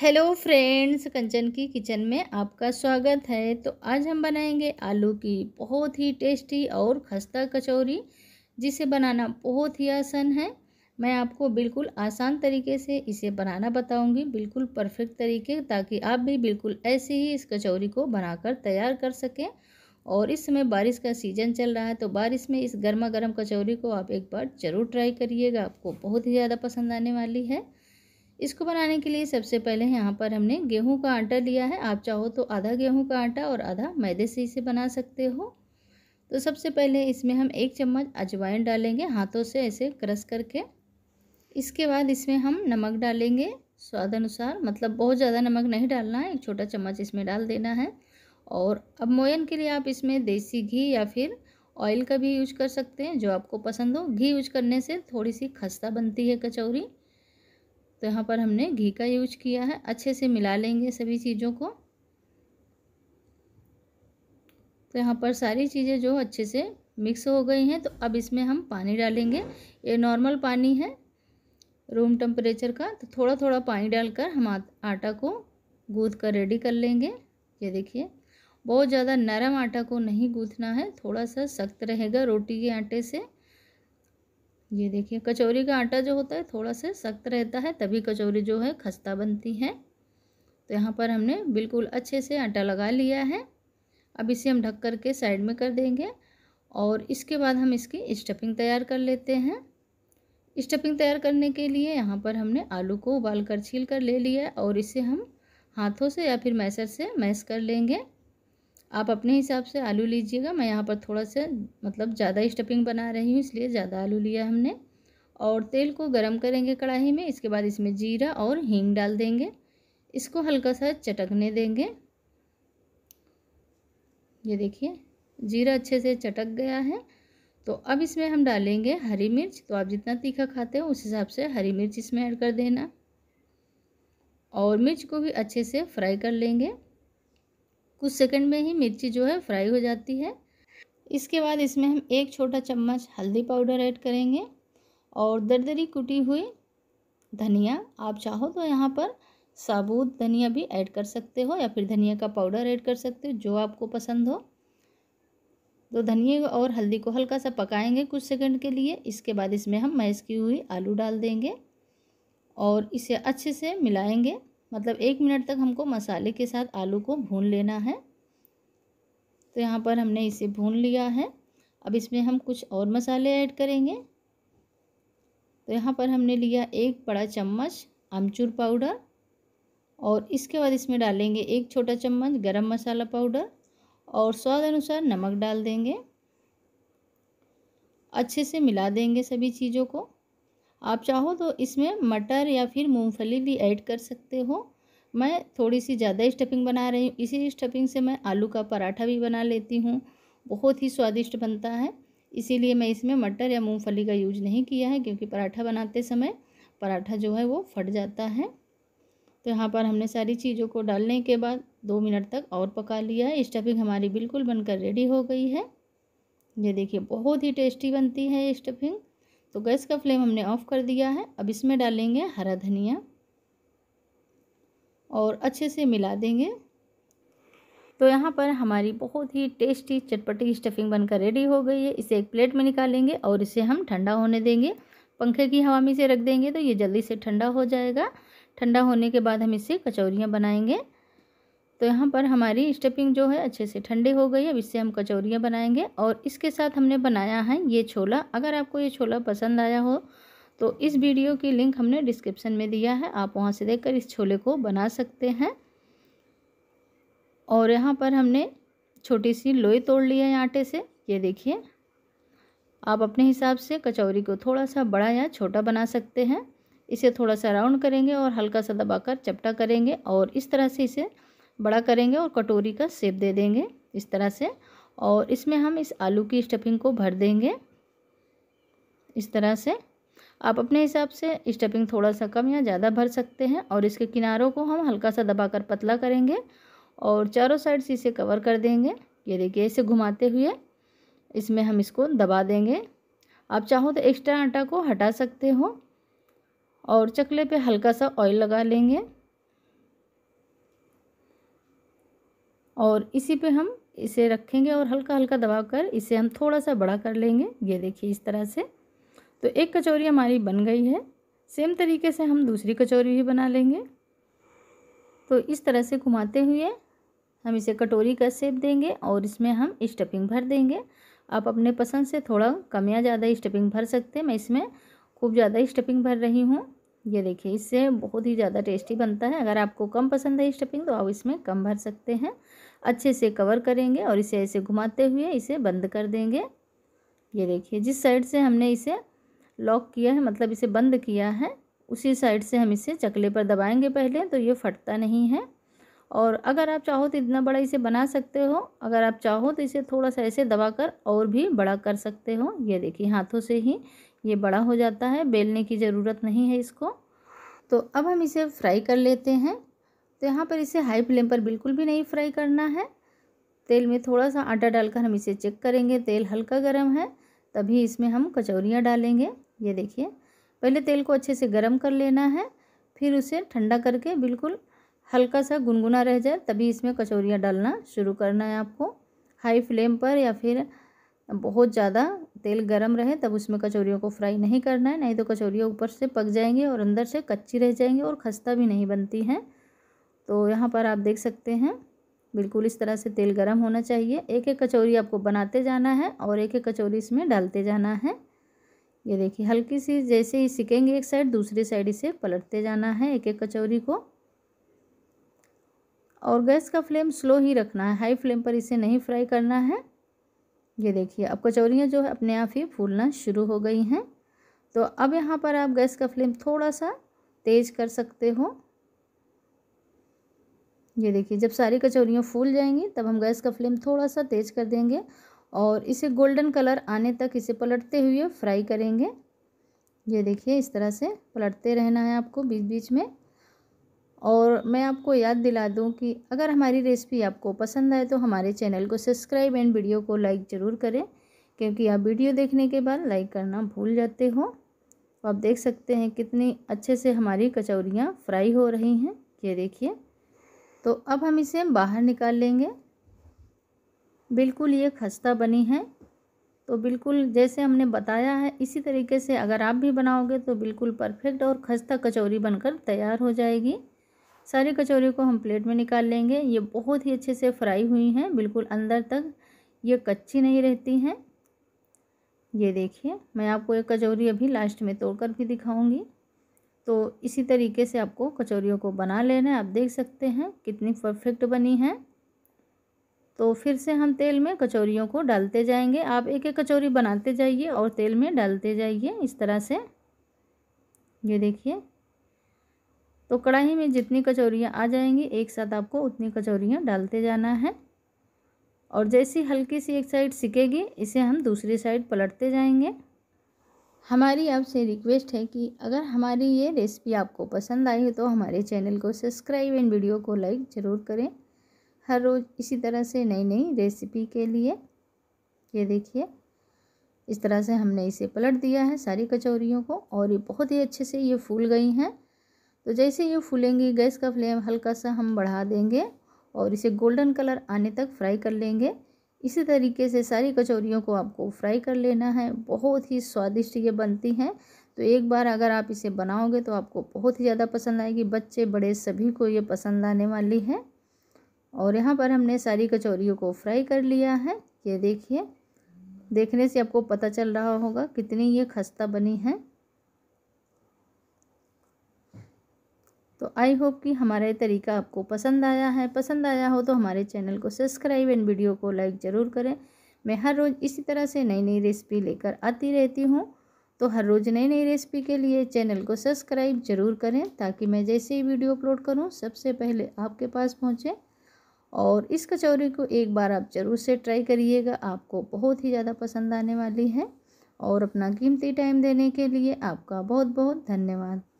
hello friends कंचन की kitchen में आपका स्वागत है तो आज हम बनाएंगे आलू की बहुत ही टेस्टी और खस्ता कचौरी जिसे बनाना बहुत ही आसान है मैं आपको बिल्कुल आसान तरीके से इसे बनाना बताऊंगी बिल्कुल परफेक्ट तरीके ताकि आप भी बिल्कुल ऐसे ही इस कचौरी को बनाकर तैयार कर सकें और इस समय बारिश का सीज़न चल रहा है तो बारिश में इस गर्मा गर्म कचौरी को आप एक बार ज़रूर ट्राई करिएगा आपको बहुत ही ज़्यादा पसंद आने वाली है इसको बनाने के लिए सबसे पहले यहाँ पर हमने गेहूं का आटा लिया है आप चाहो तो आधा गेहूं का आटा और आधा मैदे से इसे बना सकते हो तो सबसे पहले इसमें हम एक चम्मच अजवाइन डालेंगे हाथों से ऐसे क्रस करके इसके बाद इसमें हम नमक डालेंगे स्वाद अनुसार मतलब बहुत ज़्यादा नमक नहीं डालना है एक छोटा चम्मच इसमें डाल देना है और अब मोयन के लिए आप इसमें देसी घी या फिर ऑयल का भी यूज कर सकते हैं जो आपको पसंद हो घी यूज करने से थोड़ी सी खस्ता बनती है कचौरी तो यहाँ पर हमने घी का यूज किया है अच्छे से मिला लेंगे सभी चीज़ों को तो यहाँ पर सारी चीज़ें जो अच्छे से मिक्स हो गई हैं तो अब इसमें हम पानी डालेंगे ये नॉर्मल पानी है रूम टेम्परेचर का तो थोड़ा थोड़ा पानी डालकर हम आटा को गूँध कर रेडी कर लेंगे ये देखिए बहुत ज़्यादा नरम आटा को नहीं गूँथना है थोड़ा सा सख्त रहेगा रोटी के आटे से ये देखिए कचौरी का आटा जो होता है थोड़ा सा सख्त रहता है तभी कचौरी जो है खस्ता बनती है तो यहाँ पर हमने बिल्कुल अच्छे से आटा लगा लिया है अब इसे हम ढक कर के साइड में कर देंगे और इसके बाद हम इसकी स्टफिंग तैयार कर लेते हैं स्टफिंग तैयार करने के लिए यहाँ पर हमने आलू को उबाल कर छील कर ले लिया और इसे हम हाथों से या फिर मैसर से मैस कर लेंगे आप अपने हिसाब से आलू लीजिएगा मैं यहाँ पर थोड़ा सा मतलब ज़्यादा स्टफिंग बना रही हूँ इसलिए ज़्यादा आलू लिया हमने और तेल को गरम करेंगे कढ़ाई में इसके बाद इसमें जीरा और हींग डाल देंगे इसको हल्का सा चटकने देंगे ये देखिए जीरा अच्छे से चटक गया है तो अब इसमें हम डालेंगे हरी मिर्च तो आप जितना तीखा खाते हो उस हिसाब से हरी मिर्च इसमें ऐड कर देना और मिर्च को भी अच्छे से फ्राई कर लेंगे कुछ सेकंड में ही मिर्ची जो है फ्राई हो जाती है इसके बाद इसमें हम एक छोटा चम्मच हल्दी पाउडर ऐड करेंगे और दरदरी कुटी हुई धनिया आप चाहो तो यहाँ पर साबुत धनिया भी ऐड कर सकते हो या फिर धनिया का पाउडर ऐड कर सकते हो जो आपको पसंद हो तो धनिया और हल्दी को हल्का सा पकाएंगे कुछ सेकंड के लिए इसके बाद इसमें हम मैश की हुई आलू डाल देंगे और इसे अच्छे से मिलाएंगे मतलब एक मिनट तक हमको मसाले के साथ आलू को भून लेना है तो यहाँ पर हमने इसे भून लिया है अब इसमें हम कुछ और मसाले ऐड करेंगे तो यहाँ पर हमने लिया एक बड़ा चम्मच आमचूर पाउडर और इसके बाद इसमें डालेंगे एक छोटा चम्मच गरम मसाला पाउडर और स्वाद अनुसार नमक डाल देंगे अच्छे से मिला देंगे सभी चीज़ों को आप चाहो तो इसमें मटर या फिर मूंगफली भी ऐड कर सकते हो मैं थोड़ी सी ज़्यादा स्टफिंग बना रही हूँ इसी स्टफिंग से मैं आलू का पराठा भी बना लेती हूँ बहुत ही स्वादिष्ट बनता है इसीलिए मैं इसमें मटर या मूंगफली का यूज नहीं किया है क्योंकि पराठा बनाते समय पराठा जो है वो फट जाता है तो यहाँ पर हमने सारी चीज़ों को डालने के बाद दो मिनट तक और पका लिया है स्टफिंग हमारी बिल्कुल बनकर रेडी हो गई है ये देखिए बहुत ही टेस्टी बनती है ये स्टफिंग तो गैस का फ्लेम हमने ऑफ़ कर दिया है अब इसमें डालेंगे हरा धनिया और अच्छे से मिला देंगे तो यहाँ पर हमारी बहुत ही टेस्टी चटपटी स्टफिंग बनकर रेडी हो गई है इसे एक प्लेट में निकालेंगे और इसे हम ठंडा होने देंगे पंखे की हवा में इसे रख देंगे तो ये जल्दी से ठंडा हो जाएगा ठंडा होने के बाद हम इसे कचौरियाँ बनाएंगे तो यहाँ पर हमारी स्टफिंग जो है अच्छे से ठंडी हो गई अब इससे हम कचौरियाँ बनाएंगे और इसके साथ हमने बनाया है ये छोला अगर आपको ये छोला पसंद आया हो तो इस वीडियो की लिंक हमने डिस्क्रिप्शन में दिया है आप वहाँ से देखकर इस छोले को बना सकते हैं और यहाँ पर हमने छोटी सी लोई तोड़ ली है आटे से ये देखिए आप अपने हिसाब से कचौरी को थोड़ा सा बड़ा या छोटा बना सकते हैं इसे थोड़ा सा राउंड करेंगे और हल्का सा दबाकर चपटा करेंगे और इस तरह से इसे बड़ा करेंगे और कटोरी का सेप दे देंगे इस तरह से और इसमें हम इस आलू की स्टफिंग को भर देंगे इस तरह से आप अपने हिसाब से स्टफिंग थोड़ा सा कम या ज़्यादा भर सकते हैं और इसके किनारों को हम हल्का सा दबाकर पतला करेंगे और चारों साइड से इसे कवर कर देंगे ये देखिए इसे घुमाते हुए इसमें हम इसको दबा देंगे आप चाहो तो एक्स्ट्रा आटा को हटा सकते हो और चकले पे हल्का सा ऑयल लगा लेंगे और इसी पे हम इसे रखेंगे और हल्का हल्का दबा कर इसे हम थोड़ा सा बड़ा कर लेंगे ये देखिए इस तरह से तो एक कचौरी हमारी बन गई है सेम तरीके से हम दूसरी कचौरी भी बना लेंगे तो इस तरह से घुमाते हुए हम इसे कटोरी का सेप देंगे और इसमें हम स्टफिंग भर देंगे आप अपने पसंद से थोड़ा कम या ज़्यादा स्टफिंग भर सकते हैं मैं इसमें खूब ज़्यादा स्टफिंग भर रही हूँ ये देखिए इससे बहुत ही ज़्यादा टेस्टी बनता है अगर आपको कम पसंद है स्टफिंग तो आप इसमें कम भर सकते हैं अच्छे से कवर करेंगे और इसे ऐसे घुमाते हुए इसे बंद कर देंगे ये देखिए जिस साइड से हमने इसे लॉक किया है मतलब इसे बंद किया है उसी साइड से हम इसे चकले पर दबाएंगे पहले तो ये फटता नहीं है और अगर आप चाहो तो इतना बड़ा इसे बना सकते हो अगर आप चाहो तो इसे थोड़ा सा ऐसे दबाकर और भी बड़ा कर सकते हो ये देखिए हाथों से ही ये बड़ा हो जाता है बेलने की ज़रूरत नहीं है इसको तो अब हम इसे फ्राई कर लेते हैं तो यहाँ पर इसे हाई फ्लेम पर बिल्कुल भी नहीं फ्राई करना है तेल में थोड़ा सा आटा डालकर हम इसे चेक करेंगे तेल हल्का गर्म है तभी इसमें हम कचौरियाँ डालेंगे ये देखिए पहले तेल को अच्छे से गर्म कर लेना है फिर उसे ठंडा करके बिल्कुल हल्का सा गुनगुना रह जाए तभी इसमें कचौरियाँ डालना शुरू करना है आपको हाई फ्लेम पर या फिर बहुत ज़्यादा तेल गर्म रहे तब उसमें कचौरियों को फ्राई नहीं करना है नहीं तो कचौरियाँ ऊपर से पक जाएंगे और अंदर से कच्ची रह जाएंगी और खस्ता भी नहीं बनती हैं तो यहाँ पर आप देख सकते हैं बिल्कुल इस तरह से तेल गर्म होना चाहिए एक एक कचौरी आपको बनाते जाना है और एक एक कचौरी इसमें डालते जाना है ये देखिए हल्की सी जैसे ही सिकेंगे एक साइड दूसरी साइड इसे पलटते जाना है एक एक कचौरी को और गैस का फ्लेम स्लो ही रखना है हाई फ्लेम पर इसे नहीं फ्राई करना है ये देखिए अब कचौरियाँ जो है अपने आप ही फूलना शुरू हो गई हैं तो अब यहाँ पर आप गैस का फ्लेम थोड़ा सा तेज़ कर सकते हो ये देखिए जब सारी कचौरियाँ फूल जाएंगी तब हम गैस का फ्लेम थोड़ा सा तेज़ कर देंगे और इसे गोल्डन कलर आने तक इसे पलटते हुए फ्राई करेंगे ये देखिए इस तरह से पलटते रहना है आपको बीच बीच में और मैं आपको याद दिला दूं कि अगर हमारी रेसिपी आपको पसंद आए तो हमारे चैनल को सब्सक्राइब एंड वीडियो को लाइक ज़रूर करें क्योंकि आप वीडियो देखने के बाद लाइक करना भूल जाते हो तो आप देख सकते हैं कितनी अच्छे से हमारी कचौरियाँ फ्राई हो रही हैं ये देखिए तो अब हम इसे बाहर निकाल लेंगे बिल्कुल ये खस्ता बनी है तो बिल्कुल जैसे हमने बताया है इसी तरीके से अगर आप भी बनाओगे तो बिल्कुल परफेक्ट और खस्ता कचौरी बनकर तैयार हो जाएगी सारी कचौरी को हम प्लेट में निकाल लेंगे ये बहुत ही अच्छे से फ्राई हुई हैं बिल्कुल अंदर तक ये कच्ची नहीं रहती हैं ये देखिए मैं आपको एक कचौरी अभी लास्ट में तोड़कर भी दिखाऊंगी तो इसी तरीके से आपको कचौरियों को बना लेना है आप देख सकते हैं कितनी परफेक्ट बनी है तो फिर से हम तेल में कचौरियों को डालते जाएंगे आप एक एक कचौरी बनाते जाइए और तेल में डालते जाइए इस तरह से ये देखिए तो कढ़ाई में जितनी कचौरियाँ आ जाएंगी एक साथ आपको उतनी कचौरियाँ डालते जाना है और जैसी हल्की सी एक साइड सिकेगी इसे हम दूसरी साइड पलटते जाएंगे हमारी आपसे रिक्वेस्ट है कि अगर हमारी ये रेसिपी आपको पसंद आई हो तो हमारे चैनल को सब्सक्राइब एंड वीडियो को लाइक ज़रूर करें हर रोज़ इसी तरह से नई नई रेसिपी के लिए ये देखिए इस तरह से हमने इसे पलट दिया है सारी कचौरियों को और ये बहुत ही अच्छे से ये फूल गई हैं तो जैसे ये फूलेंगी गैस का फ्लेम हल्का सा हम बढ़ा देंगे और इसे गोल्डन कलर आने तक फ्राई कर लेंगे इसी तरीके से सारी कचौरियों को आपको फ्राई कर लेना है बहुत ही स्वादिष्ट ये बनती हैं तो एक बार अगर आप इसे बनाओगे तो आपको बहुत ही ज़्यादा पसंद आएगी बच्चे बड़े सभी को ये पसंद आने वाली है और यहाँ पर हमने सारी कचौरियों को फ्राई कर लिया है ये देखिए देखने से आपको पता चल रहा होगा कितनी ये खस्ता बनी है तो आई होप कि हमारा ये तरीका आपको पसंद आया है पसंद आया हो तो हमारे चैनल को सब्सक्राइब एंड वीडियो को लाइक ज़रूर करें मैं हर रोज़ इसी तरह से नई नई रेसिपी लेकर आती रहती हूँ तो हर रोज़ नई नई रेसिपी के लिए चैनल को सब्सक्राइब ज़रूर करें ताकि मैं जैसे ही वीडियो अपलोड करूँ सबसे पहले आपके पास पहुँचे और इस कचौरी को एक बार आप ज़रूर से ट्राई करिएगा आपको बहुत ही ज़्यादा पसंद आने वाली है और अपना कीमती टाइम देने के लिए आपका बहुत बहुत धन्यवाद